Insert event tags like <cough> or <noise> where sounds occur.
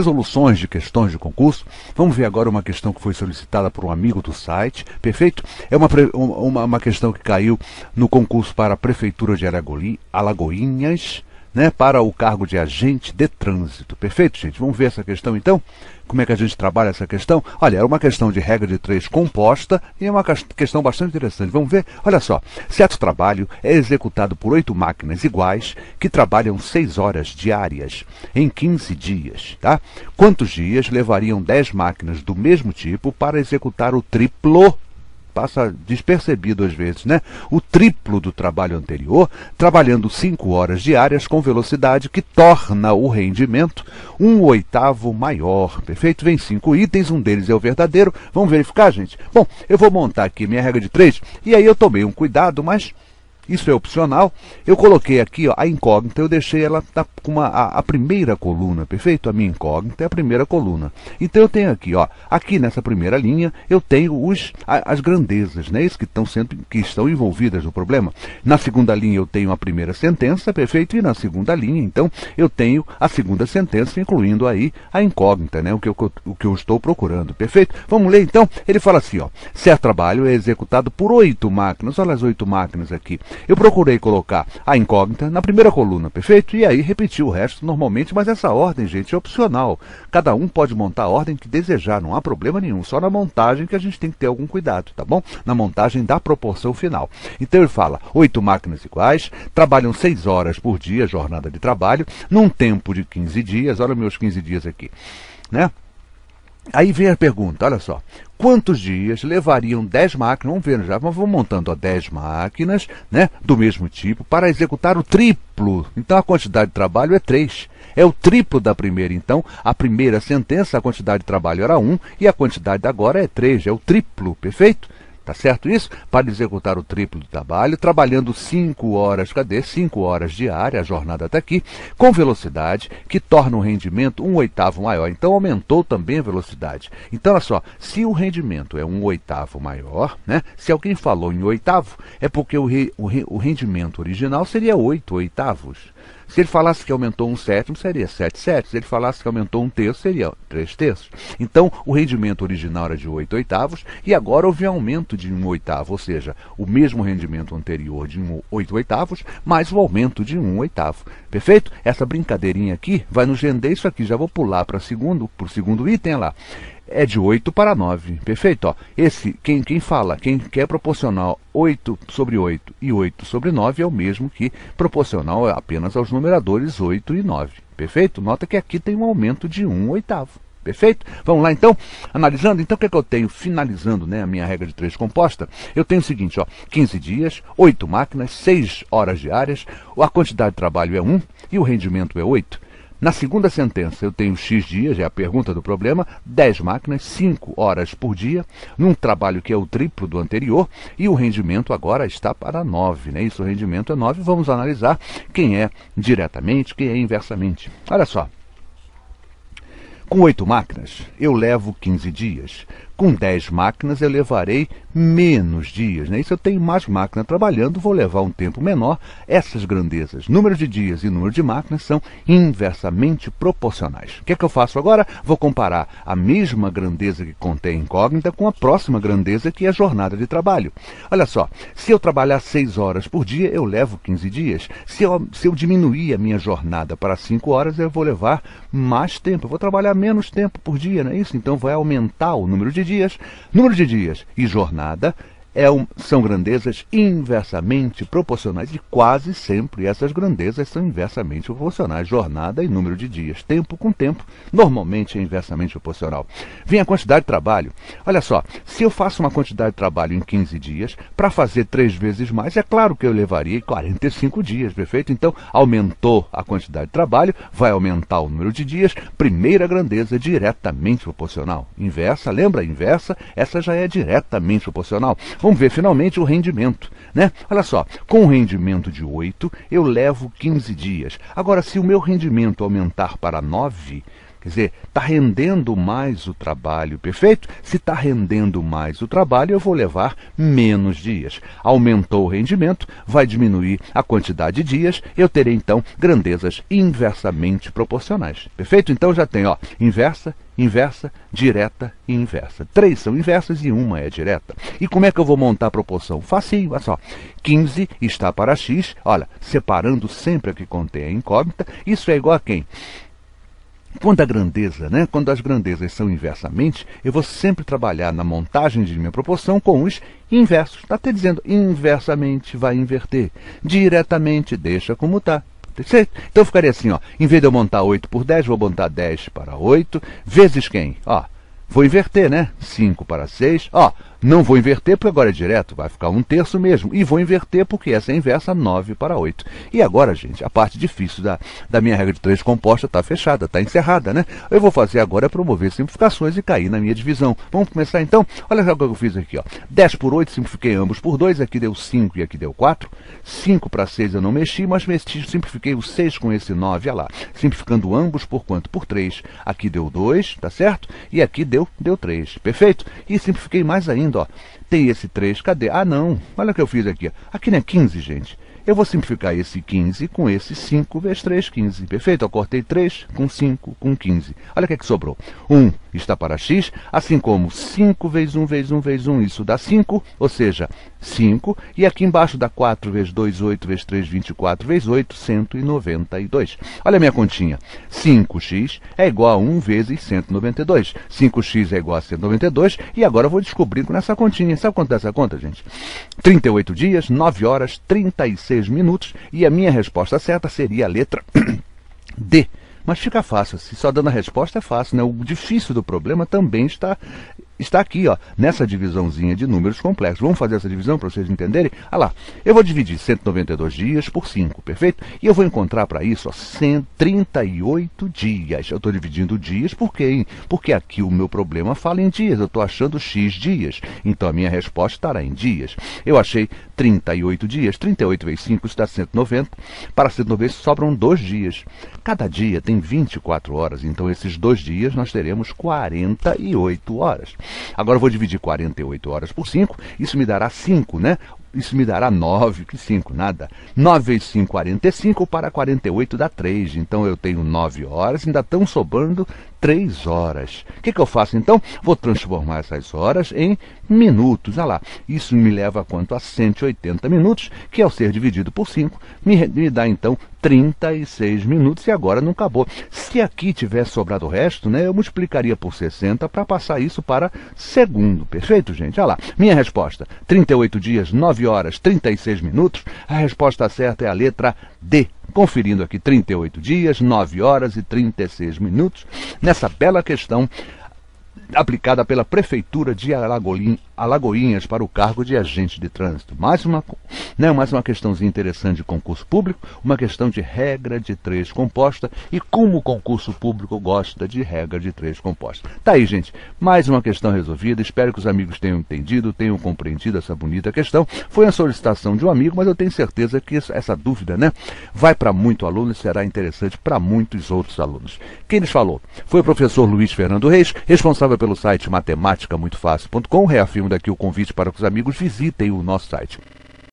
resoluções de questões de concurso. Vamos ver agora uma questão que foi solicitada por um amigo do site, perfeito? É uma, uma, uma questão que caiu no concurso para a Prefeitura de Aragoli, Alagoinhas, né, para o cargo de agente de trânsito. Perfeito, gente? Vamos ver essa questão então? Como é que a gente trabalha essa questão? Olha, é uma questão de regra de três composta e é uma questão bastante interessante. Vamos ver? Olha só. Certo trabalho é executado por oito máquinas iguais que trabalham seis horas diárias em 15 dias. Tá? Quantos dias levariam dez máquinas do mesmo tipo para executar o triplo passa despercebido às vezes, né? O triplo do trabalho anterior, trabalhando cinco horas diárias com velocidade que torna o rendimento um oitavo maior. Perfeito? Vem cinco itens, um deles é o verdadeiro. Vamos verificar, gente? Bom, eu vou montar aqui minha regra de três, e aí eu tomei um cuidado, mas isso é opcional. Eu coloquei aqui ó, a incógnita, eu deixei ela tá com uma, a, a, primeira coluna, perfeito? A minha incógnita é a primeira coluna. Então eu tenho aqui, ó, aqui nessa primeira linha, eu tenho os, a, as grandezas, né? Isso que estão sendo, que estão envolvidas no problema. Na segunda linha eu tenho a primeira sentença, perfeito? E na segunda linha, então, eu tenho a segunda sentença, incluindo aí a incógnita, né? O que eu, o que eu estou procurando, perfeito? Vamos ler então? Ele fala assim, ó, certo trabalho é executado por oito máquinas, olha as oito máquinas aqui. Eu procurei colocar a incógnita na primeira coluna, perfeito? E aí repetir o resto normalmente, mas essa ordem, gente, é opcional. Cada um pode montar a ordem que desejar, não há problema nenhum. Só na montagem que a gente tem que ter algum cuidado, tá bom? Na montagem da proporção final. Então ele fala, oito máquinas iguais, trabalham seis horas por dia, jornada de trabalho, num tempo de 15 dias, olha meus 15 dias aqui, né? Aí vem a pergunta, olha só. Quantos dias levariam 10 máquinas, vamos ver né? já, mas vamos montando 10 máquinas né, do mesmo tipo para executar o triplo. Então a quantidade de trabalho é 3. É o triplo da primeira. Então, a primeira sentença, a quantidade de trabalho era 1 e a quantidade agora é 3, é o triplo, perfeito? Tá certo isso? Para executar o triplo do trabalho, trabalhando 5 horas, cadê? 5 horas diárias, a jornada até tá aqui, com velocidade, que torna o rendimento um oitavo maior. Então aumentou também a velocidade. Então, olha só, se o rendimento é um oitavo maior, né? Se alguém falou em oitavo, é porque o, re, o, re, o rendimento original seria 8 oitavos. Se ele falasse que aumentou um sétimo, seria sete sétimos. Se ele falasse que aumentou um terço, seria três terços. Então, o rendimento original era de oito oitavos e agora houve aumento de um oitavo, ou seja, o mesmo rendimento anterior de um oito oitavos, mais o aumento de um oitavo. Perfeito? Essa brincadeirinha aqui vai nos render isso aqui. Já vou pular para o segundo, segundo item lá é de 8 para 9, perfeito? Ó, esse, quem, quem fala, quem quer proporcional 8 sobre 8 e 8 sobre 9 é o mesmo que proporcional apenas aos numeradores 8 e 9, perfeito? Nota que aqui tem um aumento de 1 oitavo. Perfeito? Vamos lá então? Analisando, então o que, é que eu tenho? Finalizando né, a minha regra de três composta, eu tenho o seguinte: ó, 15 dias, 8 máquinas, 6 horas diárias, a quantidade de trabalho é 1 e o rendimento é 8. Na segunda sentença, eu tenho X dias, é a pergunta do problema, 10 máquinas, 5 horas por dia, num trabalho que é o triplo do anterior, e o rendimento agora está para 9, né? Isso, o rendimento é 9. Vamos analisar quem é diretamente, quem é inversamente. Olha só. Com oito máquinas, eu levo 15 dias. Com 10 máquinas, eu levarei menos dias. Né? E se eu tenho mais máquina trabalhando, vou levar um tempo menor. Essas grandezas, número de dias e número de máquinas, são inversamente proporcionais. O que é que eu faço agora? Vou comparar a mesma grandeza que contém a incógnita com a próxima grandeza, que é a jornada de trabalho. Olha só, se eu trabalhar 6 horas por dia, eu levo 15 dias. Se eu, se eu diminuir a minha jornada para 5 horas, eu vou levar mais tempo. Eu vou trabalhar menos tempo por dia, não é isso? Então vai aumentar o número de dias. Número de dias e jornada é um, são grandezas inversamente proporcionais, e quase sempre essas grandezas são inversamente proporcionais. Jornada e número de dias, tempo com tempo, normalmente é inversamente proporcional. Vem a quantidade de trabalho. Olha só, se eu faço uma quantidade de trabalho em 15 dias, para fazer três vezes mais, é claro que eu levaria 45 dias, perfeito? Então, aumentou a quantidade de trabalho, vai aumentar o número de dias, primeira grandeza diretamente proporcional. Inversa, lembra? Inversa, essa já é diretamente proporcional. Vamos ver finalmente o rendimento, né? Olha só, com o rendimento de 8, eu levo 15 dias. Agora, se o meu rendimento aumentar para 9, Quer dizer, está rendendo mais o trabalho, perfeito? Se está rendendo mais o trabalho, eu vou levar menos dias. Aumentou o rendimento, vai diminuir a quantidade de dias, eu terei então grandezas inversamente proporcionais. Perfeito? Então já tem, ó, inversa, inversa, direta e inversa. Três são inversas e uma é direta. E como é que eu vou montar a proporção? Facinho, olha só. 15 está para x, olha, separando sempre a que contém a incógnita. Isso é igual a quem? Quando a grandeza, né? Quando as grandezas são inversamente, eu vou sempre trabalhar na montagem de minha proporção com os inversos. Está até dizendo inversamente vai inverter. Diretamente deixa como está. Então ficaria assim, ó. Em vez de eu montar 8 por 10, vou montar 10 para 8, vezes quem? Ó, vou inverter, né? 5 para 6. Ó, não vou inverter porque agora é direto, vai ficar um terço mesmo. E vou inverter porque essa é inversa 9 para 8. E agora, gente, a parte difícil da, da minha regra de 3 composta está fechada, está encerrada, né? Eu vou fazer agora é promover simplificações e cair na minha divisão. Vamos começar então? Olha só o que eu fiz aqui, ó. 10 por 8, simplifiquei ambos por 2, aqui deu 5 e aqui deu 4. 5 para 6 eu não mexi, mas mexi, simplifiquei o 6 com esse 9, olha lá. Simplificando ambos por quanto? Por 3. Aqui deu 2, tá certo? E aqui deu, deu 3, perfeito? E simplifiquei mais ainda ó, tem esse 3, cadê? Ah, não, olha o que eu fiz aqui. Aqui não é 15, gente. Eu vou simplificar esse 15 com esse 5 vezes 3, 15. Perfeito? Eu cortei 3 com 5 com 15. Olha o que, é que sobrou. 1, está para x, assim como 5 vezes 1 vezes 1 vezes 1, isso dá 5, ou seja, 5, e aqui embaixo dá 4 vezes 2, 8 vezes 3, 24 vezes 8, 192. Olha a minha continha, 5x é igual a 1 vezes 192, 5x é igual a 192, e agora eu vou descobrindo nessa continha, sabe quanto dá essa conta, gente? 38 dias, 9 horas, 36 minutos, e a minha resposta certa seria a letra <clears throat> D. Mas fica fácil, se só dando a resposta é fácil, né? O difícil do problema também está está aqui, ó, nessa divisãozinha de números complexos. Vamos fazer essa divisão para vocês entenderem? Olha lá, eu vou dividir 192 dias por 5, perfeito? E eu vou encontrar para isso ó, 138 dias. Eu estou dividindo dias por quê? Hein? Porque aqui o meu problema fala em dias. Eu estou achando X dias. Então a minha resposta estará em dias. Eu achei 38 dias. 38 vezes 5 está 190. Para 190 sobram dois dias. Cada dia tem 24 horas. Então esses dois dias nós teremos 48 horas. Agora eu vou dividir 48 horas por 5, isso me dará 5, né? Isso me dará 9, que 5, nada. 9 vezes 5, 45, para 48 dá 3. Então eu tenho 9 horas, ainda estão sobrando três horas. O que, que eu faço então? Vou transformar essas horas em minutos. Olha ah lá, isso me leva a quanto? A 180 minutos, que ao ser dividido por 5, me, me dá então 36 minutos e agora não acabou. Se aqui tivesse sobrado o resto, né, eu multiplicaria por 60 para passar isso para segundo. Perfeito, gente? Olha ah lá. Minha resposta: 38 dias, 9 horas, 36 minutos. A resposta certa é a letra D conferindo aqui 38 dias, 9 horas e 36 minutos, nessa bela questão aplicada pela Prefeitura de Alagolim Alagoinhas para o cargo de agente de trânsito. Mais uma, né, mais uma questãozinha interessante de concurso público, uma questão de regra de três composta e como o concurso público gosta de regra de três composta. Tá aí, gente, mais uma questão resolvida. Espero que os amigos tenham entendido, tenham compreendido essa bonita questão. Foi a solicitação de um amigo, mas eu tenho certeza que essa dúvida, né, vai para muito aluno e será interessante para muitos outros alunos. Quem lhes falou? Foi o professor Luiz Fernando Reis, responsável pelo site matemática muito reafirmo daqui o convite para que os amigos visitem o nosso site.